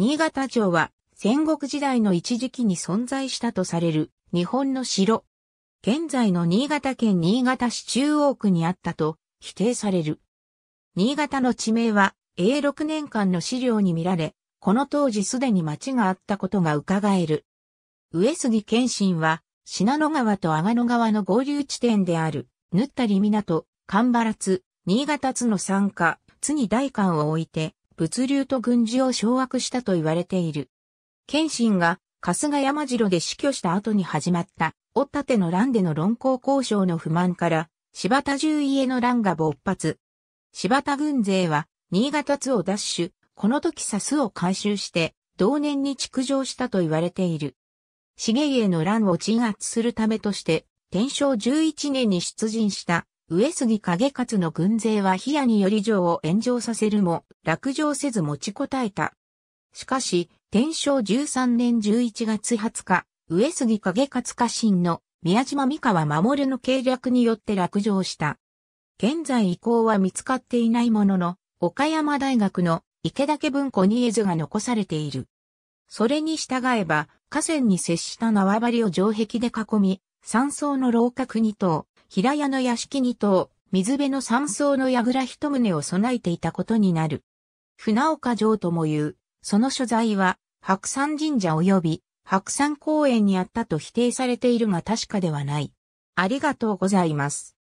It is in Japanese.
新潟城は戦国時代の一時期に存在したとされる日本の城。現在の新潟県新潟市中央区にあったと否定される。新潟の地名は永禄年間の資料に見られ、この当時すでに町があったことが伺える。上杉謙信は、信濃川と阿賀野川の合流地点である、ぬったり港、神原津、新潟津の山下、津に大官を置いて、物流と軍事を掌握したと言われている。謙信が春日山城で死去した後に始まった、おったての乱での論考交渉の不満から、柴田重家の乱が勃発。柴田軍勢は、新潟津を奪取、この時サスを回収して、同年に築城したと言われている。重家の乱を鎮圧するためとして、天正11年に出陣した上杉景勝の軍勢は飛夜により城を炎上させるも、落城せず持ちこたえた。しかし、天正13年11月20日、上杉景勝家臣の宮島三河守の計略によって落城した。現在遺構は見つかっていないものの、岡山大学の池岳文庫に絵図が残されている。それに従えば、河川に接した縄張りを城壁で囲み、山荘の楼閣に棟、平屋の屋敷に棟、水辺の山荘の櫓一棟を備えていたことになる。船岡城とも言う、その所在は、白山神社及び白山公園にあったと否定されているが確かではない。ありがとうございます。